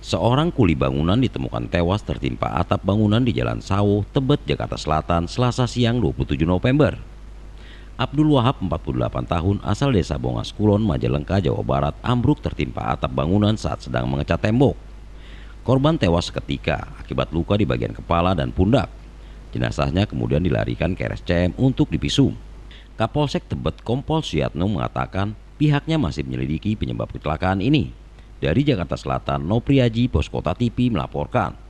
Seorang kuli bangunan ditemukan tewas tertimpa atap bangunan di Jalan Sawo, Tebet, Jakarta Selatan, Selasa siang 27 November. Abdul Wahab, 48 tahun, asal desa Bongas Kulon, Majalengka, Jawa Barat, ambruk tertimpa atap bangunan saat sedang mengecat tembok. Korban tewas seketika akibat luka di bagian kepala dan pundak. Jenazahnya kemudian dilarikan ke RSCM untuk dipisum. Kapolsek Tebet Kompol Syiatno mengatakan pihaknya masih menyelidiki penyebab kecelakaan ini. Dari Jakarta Selatan, Nopriaji, Poskota TV melaporkan.